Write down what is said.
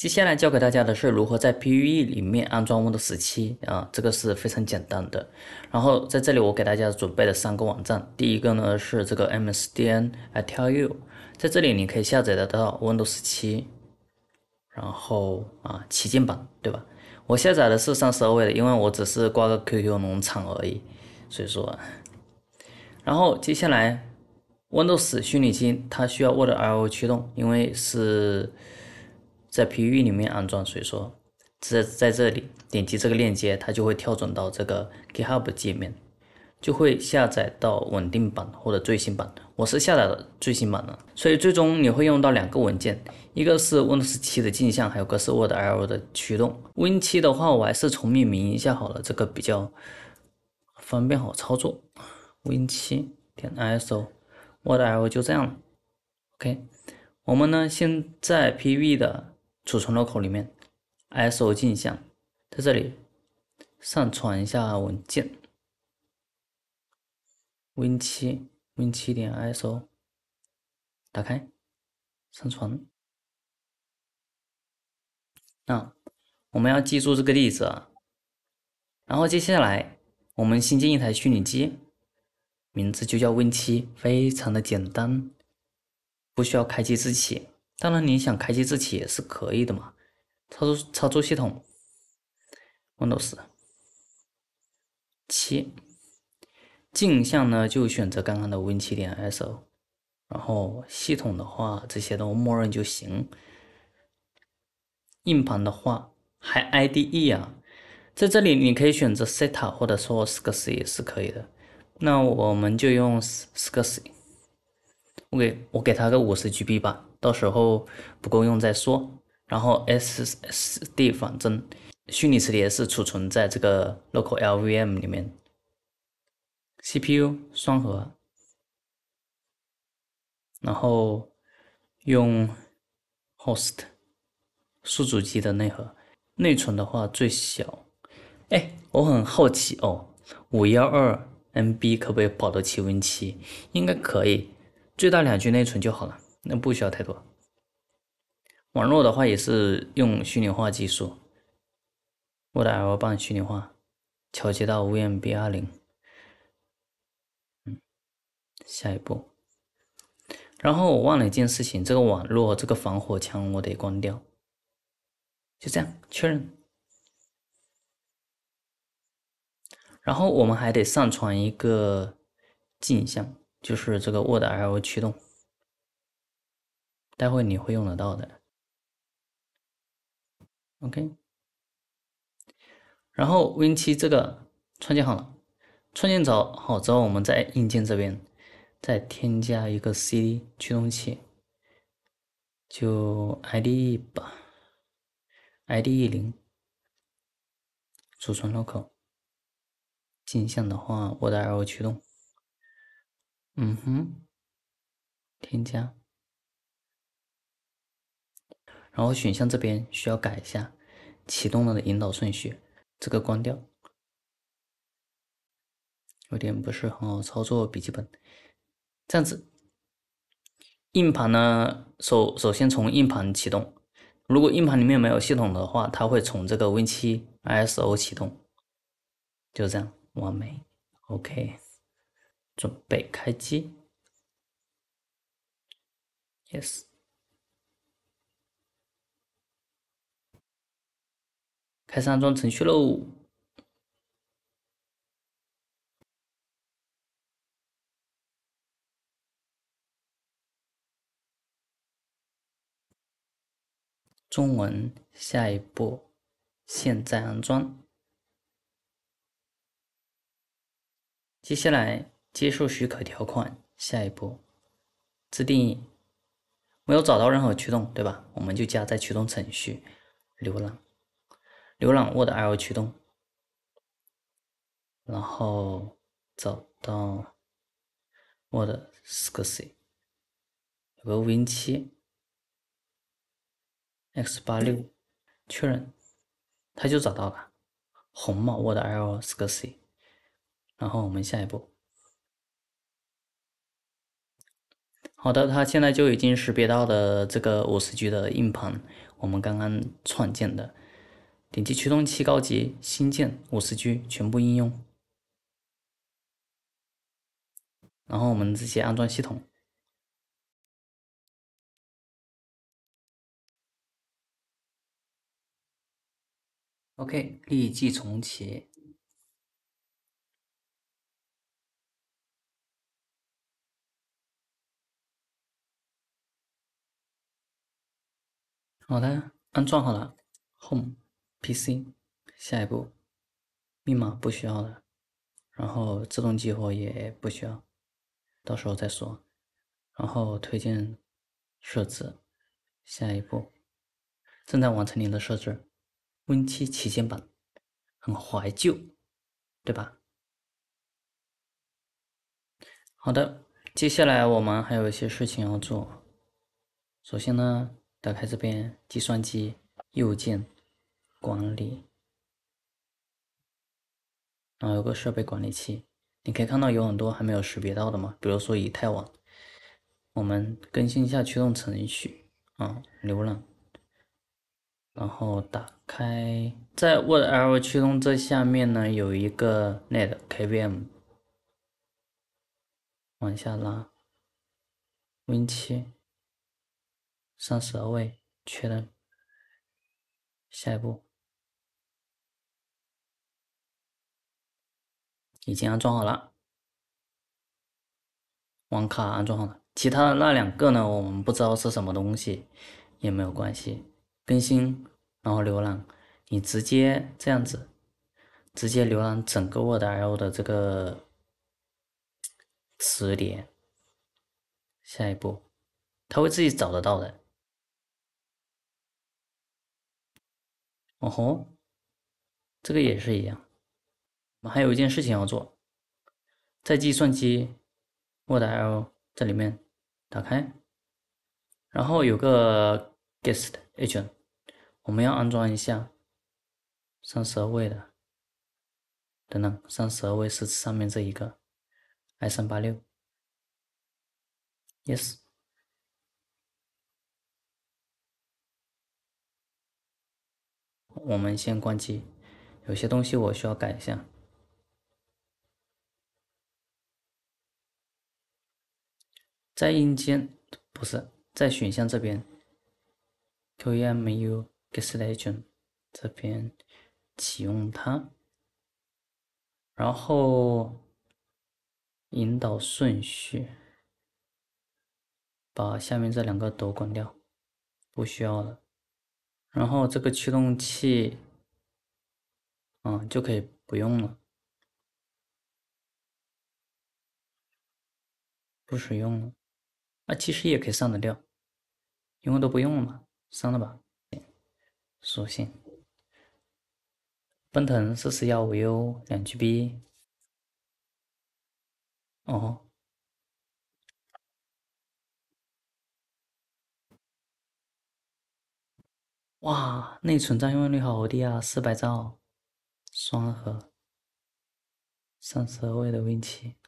接下来教给大家的是如何在 PUE 里面安装 Windows 七啊，这个是非常简单的。然后在这里我给大家准备了三个网站，第一个呢是这个 MSDN，I tell you，在这里你可以下载得到 Windows 七，然后啊旗舰版对吧？我下载的是三十二位的，因为我只是挂个 QQ 农场而已，所以说。然后接下来 Windows 虚拟机它需要 w o r d I/O 驱动，因为是。在 P V 里面安装，所以说在在这里点击这个链接，它就会跳转到这个 GitHub 界面，就会下载到稳定版或者最新版。我是下载的最新版的，所以最终你会用到两个文件，一个是 Windows 七的镜像，还有个是 Word L 的驱动。Win 七的话，我还是重命名一下好了，这个比较方便好操作。Win 七点 i s O Word L 就这样了。OK，我们呢现在 P V 的。储存入口里面，ISO 镜像在这里上传一下文件，Win 七，Win 七点 ISO，打开，上传。那我们要记住这个例子啊。然后接下来我们新建一台虚拟机，名字就叫 Win 七，非常的简单，不需要开机自启。当然，你想开机自启也是可以的嘛。操作操作系统 Windows 七，镜像呢就选择刚刚的 Win7.0，然后系统的话这些都默认就行。硬盘的话还 IDE 啊，在这里你可以选择 SATA 或者说 SCSI 也是可以的。那我们就用 SCSI，我给我给他个五十 GB 吧。到时候不够用再说。然后 SSD 仿真虚拟磁碟是储存在这个 local LVM 里面。CPU 双核，然后用 host 数主机的内核。内存的话，最小，哎，我很好奇哦，五幺二 MB 可不可以跑到七 Win7？应该可以，最大两 G 内存就好了。那不需要太多。网络的话也是用虚拟化技术 w o r d o 虚拟化，调节到 VMB 二零。下一步。然后我忘了一件事情，这个网络这个防火墙我得关掉。就这样，确认。然后我们还得上传一个镜像，就是这个 w o r d L o 驱动。待会你会用得到的，OK。然后 Win 七这个创建好了，创建好之后，我们在硬件这边再添加一个 CD 驱动器，就 IDE 吧，IDE 零，储存 local，镜像的话，我的 IO 驱动，嗯哼，添加。然后选项这边需要改一下，启动了的引导顺序，这个关掉，有点不是很好操作笔记本，这样子，硬盘呢首首先从硬盘启动，如果硬盘里面没有系统的话，它会从这个 Win7 ISO 启动，就这样完美，OK，准备开机，Yes。开始安装程序喽。中文，下一步，现在安装。接下来接受许可条款，下一步，自定义。没有找到任何驱动，对吧？我们就加载驱动程序，浏览。浏览 Word L 驱动，然后找到 Word SCSI 有个 Win7 X86，确认，它就找到了红帽 Word L SCSI，然后我们下一步，好的，它现在就已经识别到了这个五十 G 的硬盘，我们刚刚创建的。点击驱动器高级新建五十 G 全部应用，然后我们直接安装系统，OK 立即重启，好的，安装好了，Home。P C，下一步，密码不需要了，然后自动激活也不需要，到时候再说，然后推荐设置，下一步，正在完成您的设置，Win 7旗舰版，很怀旧，对吧？好的，接下来我们还有一些事情要做，首先呢，打开这边计算机，右键。管理，然后有个设备管理器，你可以看到有很多还没有识别到的嘛，比如说以太网，我们更新一下驱动程序啊，浏览，然后打开，在 w o r d L 驱动这下面呢有一个 Net KVM，往下拉，Win 七，三十二位，确认，下一步。已经安装好了，网卡安装好了，其他的那两个呢？我们不知道是什么东西，也没有关系。更新，然后浏览，你直接这样子，直接浏览整个 Word L 的这个词典。下一步，他会自己找得到的。哦吼，这个也是一样。我们还有一件事情要做，在计算机 Word L 这里面打开，然后有个 Guest Agent，我们要安装一下三十二位的。等等，三十二位是上面这一个 i386。Yes，我们先关机，有些东西我需要改一下。在硬件不是在选项这边，QEMU Guest i o e n t 这边启用它，然后引导顺序把下面这两个都关掉，不需要了，然后这个驱动器，嗯，就可以不用了，不使用了。那其实也可以上得掉，因为都不用了嘛，删了吧。属性，奔腾四四幺五 U 两 GB，哦，哇，内存占用率好低啊，四百兆，双核，上十二位的 Win 七。